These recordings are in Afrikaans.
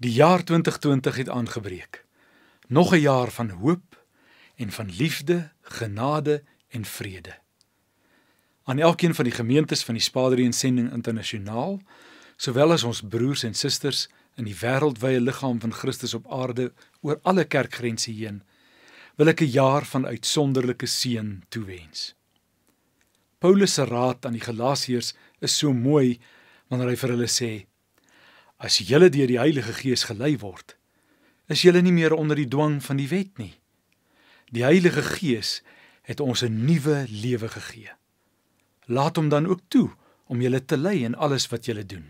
Die jaar 2020 het aangebreek. Nog 'n jaar van hoop en van liefde, genade en vrede. Aan elkeen van die gemeentes van die Spaderie en Sending Internasionaal, sowel as ons broers en susters in die wêreldwye liggaam van Christus op aarde oor alle kerkgrense heen, wil ek 'n jaar van uitsonderlike seën toewens. Paulus se raad aan die Galasiërs is so mooi wanneer hy vir hulle sê: As julle deur die Heilige Gees gelei word, is julle nie meer onder die dwang van die wet nie. Die Heilige Gees het ons 'n nuwe lewe gegee. Laat hom dan ook toe om julle te lei in alles wat julle doen.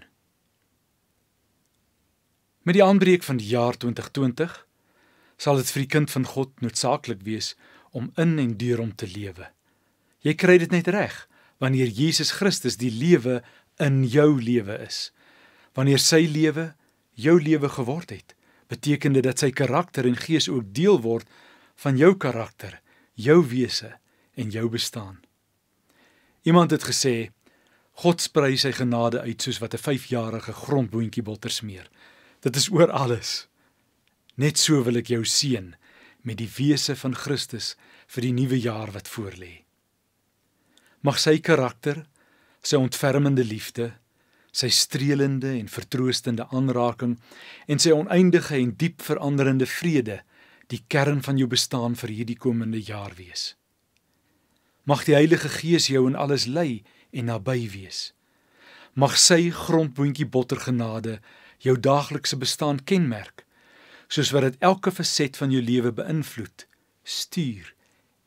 Met die aanbreek van die jaar 2020 sal dit vir die kind van God noodsaaklik wees om in en deur hom te lewe. Jy kry dit net reg wanneer Jesus Christus die lewe in jou lewe is wanneer sy lewe jou lewe geword het, beteken dit dat sy karakter en gees ook deel word van jou karakter, jou wese en jou bestaan. Iemand het gesê God sprei sy genade uit soos wat 'n 5-jarige grondboontjie botter smeer. Dit is oor alles. Net so wil ek jou seën met die wese van Christus vir die nuwe jaar wat voorlê. Mag sy karakter, sy ontfermende liefde, sy strelende en vertroostende aanraking en sy oneindige en diep veranderende vrede die kern van jou bestaan vir hierdie komende jaar wees. Mag die Heilige Gees jou in alles lei en naby wees. Mag sy grondboontjie bottergenade jou daaglikse bestaan kenmerk, soos wat dit elke facet van jou lewe beïnvloed, stuur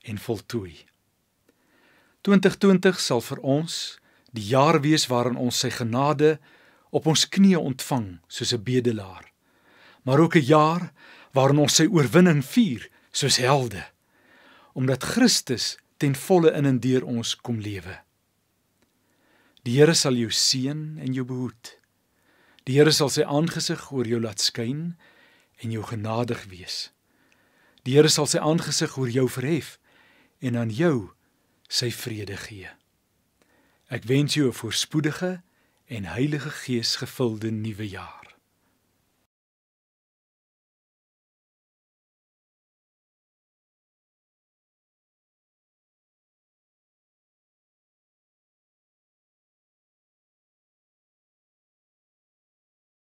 en voltooi. 2020 sal vir ons die jaar wees waarin ons sy genade op ons knieë ontvang soos 'n bedelaar. Maar ook 'n jaar waarin ons sy oorwinning vier soos helde, omdat Christus ten volle in en deur ons kom lewe. Die Here sal jou seën en jou behoed. Die Here sal sy aangesig oor jou laat skyn en jou genadig wees. Die Here sal sy aangesig oor jou verhef en aan jou sy vrede gee. Ek wens jou 'n voorspoedige en Heilige Gees gevulde nuwe jaar.